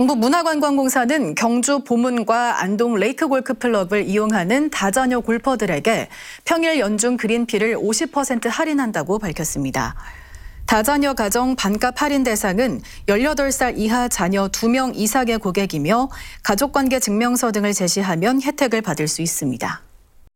정부 문화관광공사는 경주 보문과 안동 레이크 골프클럽을 이용하는 다자녀 골퍼들에게 평일 연중 그린피를 50% 할인한다고 밝혔습니다. 다자녀 가정 반값 할인 대상은 18살 이하 자녀 2명 이상의 고객이며 가족관계 증명서 등을 제시하면 혜택을 받을 수 있습니다.